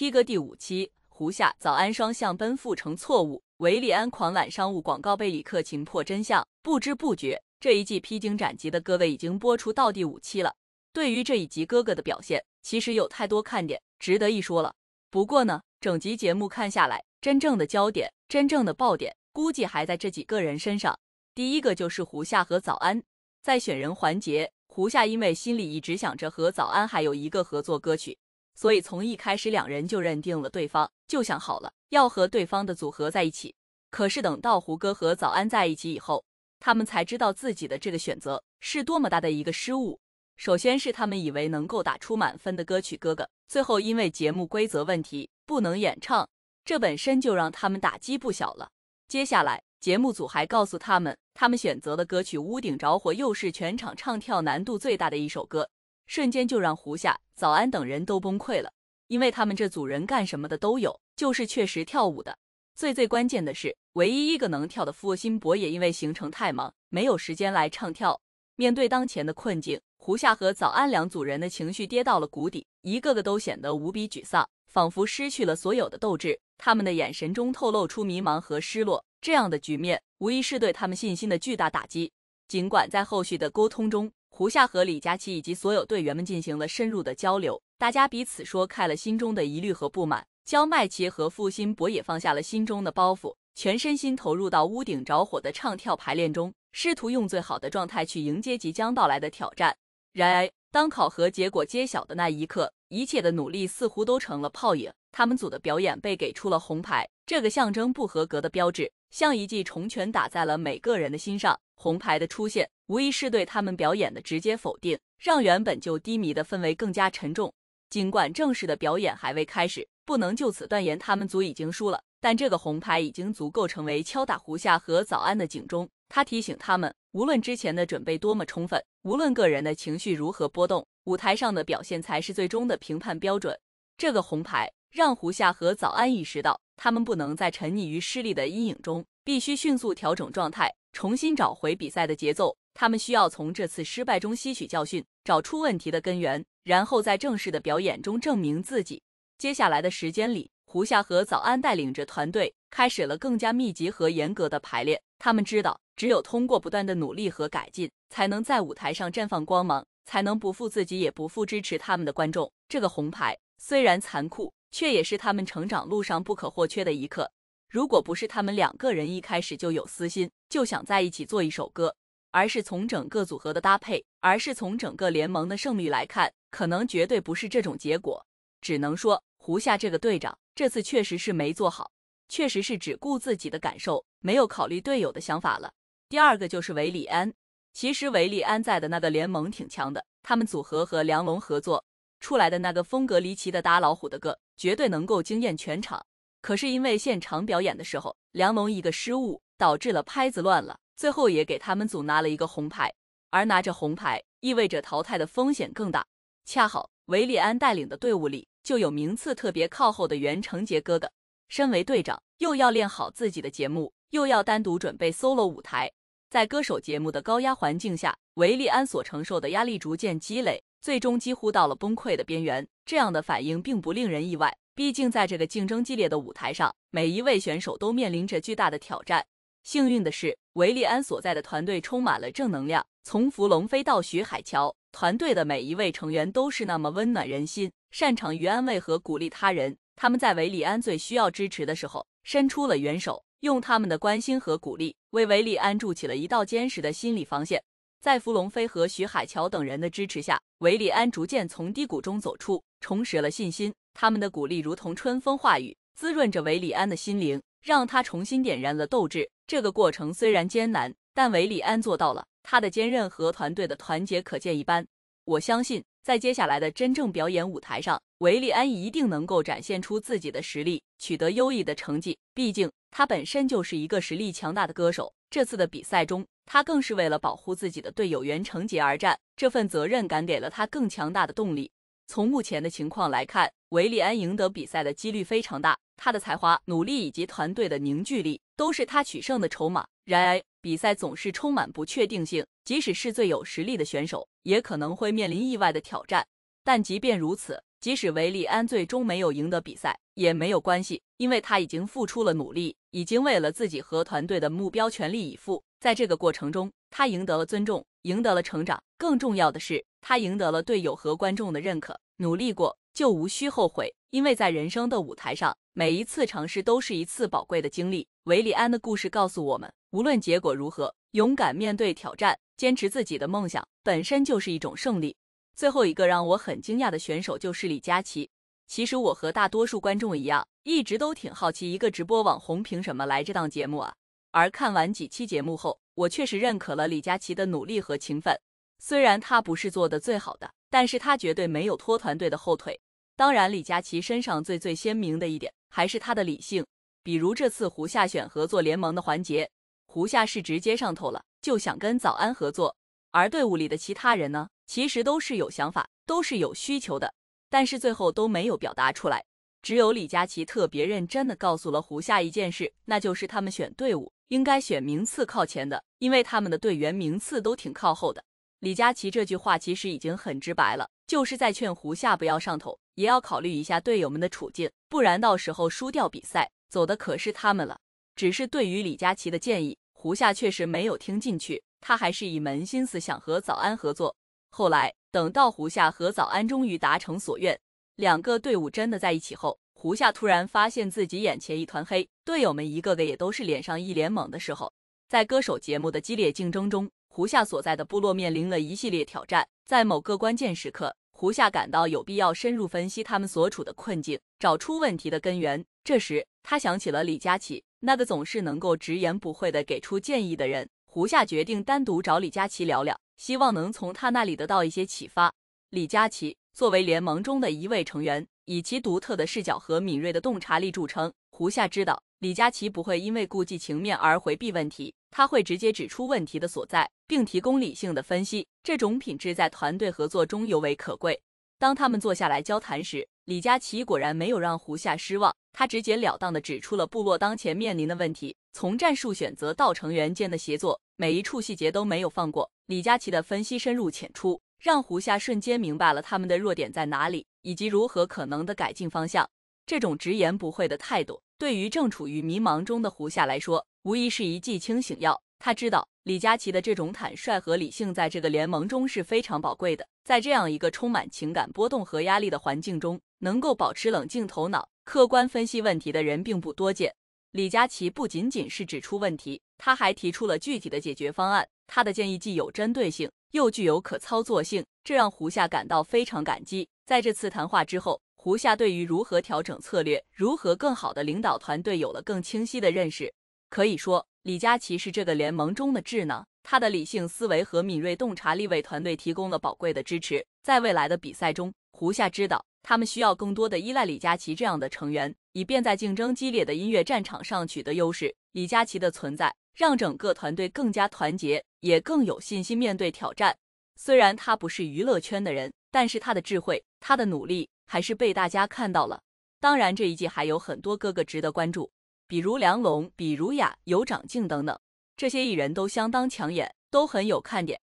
P 哥第五期，胡夏早安双向奔赴成错误，维利安狂揽商务广告被李克勤破真相。不知不觉，这一季披荆斩棘的各位已经播出到第五期了。对于这一集哥哥的表现，其实有太多看点，值得一说了。不过呢，整集节目看下来，真正的焦点，真正的爆点，估计还在这几个人身上。第一个就是胡夏和早安，在选人环节，胡夏因为心里一直想着和早安还有一个合作歌曲。所以从一开始，两人就认定了对方，就想好了要和对方的组合在一起。可是等到胡歌和早安在一起以后，他们才知道自己的这个选择是多么大的一个失误。首先是他们以为能够打出满分的歌曲《哥哥》，最后因为节目规则问题不能演唱，这本身就让他们打击不小了。接下来，节目组还告诉他们，他们选择的歌曲《屋顶着火》又是全场唱跳难度最大的一首歌。瞬间就让胡夏、早安等人都崩溃了，因为他们这组人干什么的都有，就是确实跳舞的。最最关键的是，唯一一个能跳的付辛博也因为行程太忙，没有时间来唱跳。面对当前的困境，胡夏和早安两组人的情绪跌到了谷底，一个个都显得无比沮丧，仿佛失去了所有的斗志。他们的眼神中透露出迷茫和失落，这样的局面无疑是对他们信心的巨大打击。尽管在后续的沟通中，胡夏和李佳琪以及所有队员们进行了深入的交流，大家彼此说开了心中的疑虑和不满。焦迈奇和付辛博也放下了心中的包袱，全身心投入到屋顶着火的唱跳排练中，试图用最好的状态去迎接即将到来的挑战。然而，当考核结果揭晓的那一刻，一切的努力似乎都成了泡影。他们组的表演被给出了红牌，这个象征不合格的标志，像一记重拳打在了每个人的心上。红牌的出现无疑是对他们表演的直接否定，让原本就低迷的氛围更加沉重。尽管正式的表演还未开始，不能就此断言他们组已经输了，但这个红牌已经足够成为敲打胡夏和早安的警钟。他提醒他们，无论之前的准备多么充分，无论个人的情绪如何波动，舞台上的表现才是最终的评判标准。这个红牌。让胡夏和早安意识到，他们不能再沉溺于失利的阴影中，必须迅速调整状态，重新找回比赛的节奏。他们需要从这次失败中吸取教训，找出问题的根源，然后在正式的表演中证明自己。接下来的时间里，胡夏和早安带领着团队开始了更加密集和严格的排练。他们知道，只有通过不断的努力和改进，才能在舞台上绽放光芒，才能不负自己，也不负支持他们的观众。这个红牌虽然残酷。却也是他们成长路上不可或缺的一刻。如果不是他们两个人一开始就有私心，就想在一起做一首歌，而是从整个组合的搭配，而是从整个联盟的胜率来看，可能绝对不是这种结果。只能说胡夏这个队长这次确实是没做好，确实是只顾自己的感受，没有考虑队友的想法了。第二个就是韦礼安，其实韦礼安在的那个联盟挺强的，他们组合和梁龙合作。出来的那个风格离奇的大老虎的歌，绝对能够惊艳全场。可是因为现场表演的时候，梁龙一个失误，导致了拍子乱了，最后也给他们组拿了一个红牌。而拿着红牌，意味着淘汰的风险更大。恰好韦礼安带领的队伍里，就有名次特别靠后的袁成杰哥哥。身为队长，又要练好自己的节目，又要单独准备 solo 舞台。在歌手节目的高压环境下，维利安所承受的压力逐渐积累，最终几乎到了崩溃的边缘。这样的反应并不令人意外，毕竟在这个竞争激烈的舞台上，每一位选手都面临着巨大的挑战。幸运的是，维利安所在的团队充满了正能量，从福龙飞到徐海乔，团队的每一位成员都是那么温暖人心，擅长于安慰和鼓励他人。他们在维利安最需要支持的时候伸出了援手。用他们的关心和鼓励，为韦礼安筑起了一道坚实的心理防线。在符龙飞和徐海乔等人的支持下，韦礼安逐渐从低谷中走出，重拾了信心。他们的鼓励如同春风化雨，滋润着韦礼安的心灵，让他重新点燃了斗志。这个过程虽然艰难，但韦礼安做到了。他的坚韧和团队的团结可见一斑。我相信，在接下来的真正表演舞台上，韦礼安一定能够展现出自己的实力，取得优异的成绩。毕竟，他本身就是一个实力强大的歌手，这次的比赛中，他更是为了保护自己的队友袁成杰而战。这份责任感给了他更强大的动力。从目前的情况来看，维利安赢得比赛的几率非常大。他的才华、努力以及团队的凝聚力都是他取胜的筹码。然而，比赛总是充满不确定性，即使是最有实力的选手，也可能会面临意外的挑战。但即便如此，即使维利安最终没有赢得比赛，也没有关系，因为他已经付出了努力，已经为了自己和团队的目标全力以赴。在这个过程中，他赢得了尊重，赢得了成长，更重要的是，他赢得了队友和观众的认可。努力过就无需后悔，因为在人生的舞台上，每一次尝试都是一次宝贵的经历。维利安的故事告诉我们，无论结果如何，勇敢面对挑战，坚持自己的梦想，本身就是一种胜利。最后一个让我很惊讶的选手就是李佳琦。其实我和大多数观众一样，一直都挺好奇，一个直播网红凭什么来这档节目啊？而看完几期节目后，我确实认可了李佳琦的努力和勤奋。虽然他不是做的最好的，但是他绝对没有拖团队的后腿。当然，李佳琦身上最最鲜明的一点还是他的理性。比如这次胡夏选合作联盟的环节，胡夏是直接上头了，就想跟早安合作。而队伍里的其他人呢，其实都是有想法、都是有需求的，但是最后都没有表达出来。只有李佳琦特别认真的告诉了胡夏一件事，那就是他们选队伍应该选名次靠前的，因为他们的队员名次都挺靠后的。李佳琦这句话其实已经很直白了，就是在劝胡夏不要上头，也要考虑一下队友们的处境，不然到时候输掉比赛，走的可是他们了。只是对于李佳琦的建议。胡夏确实没有听进去，他还是一门心思想和早安合作。后来，等到胡夏和早安终于达成所愿，两个队伍真的在一起后，胡夏突然发现自己眼前一团黑，队友们一个个也都是脸上一脸懵的时候。在歌手节目的激烈竞争中，胡夏所在的部落面临了一系列挑战。在某个关键时刻，胡夏感到有必要深入分析他们所处的困境，找出问题的根源。这时，他想起了李佳琦。那个总是能够直言不讳的给出建议的人，胡夏决定单独找李佳琦聊聊，希望能从他那里得到一些启发。李佳琦作为联盟中的一位成员，以其独特的视角和敏锐的洞察力著称。胡夏知道，李佳琦不会因为顾及情面而回避问题，他会直接指出问题的所在，并提供理性的分析。这种品质在团队合作中尤为可贵。当他们坐下来交谈时，李佳琦果然没有让胡夏失望，他直截了当的指出了部落当前面临的问题，从战术选择到成员间的协作，每一处细节都没有放过。李佳琦的分析深入浅出，让胡夏瞬间明白了他们的弱点在哪里，以及如何可能的改进方向。这种直言不讳的态度，对于正处于迷茫中的胡夏来说，无疑是一剂清醒药。他知道李佳琦的这种坦率和理性在这个联盟中是非常宝贵的。在这样一个充满情感波动和压力的环境中，能够保持冷静头脑、客观分析问题的人并不多见。李佳琦不仅仅是指出问题，他还提出了具体的解决方案。他的建议既有针对性，又具有可操作性，这让胡夏感到非常感激。在这次谈话之后，胡夏对于如何调整策略、如何更好的领导团队有了更清晰的认识。可以说，李佳琦是这个联盟中的智囊，他的理性思维和敏锐洞察力为团队提供了宝贵的支持。在未来的比赛中，胡夏知道他们需要更多的依赖李佳琦这样的成员，以便在竞争激烈的音乐战场上取得优势。李佳琦的存在让整个团队更加团结，也更有信心面对挑战。虽然他不是娱乐圈的人，但是他的智慧、他的努力还是被大家看到了。当然，这一季还有很多哥哥值得关注。比如梁龙，比如雅尤长靖等等，这些艺人都相当抢眼，都很有看点。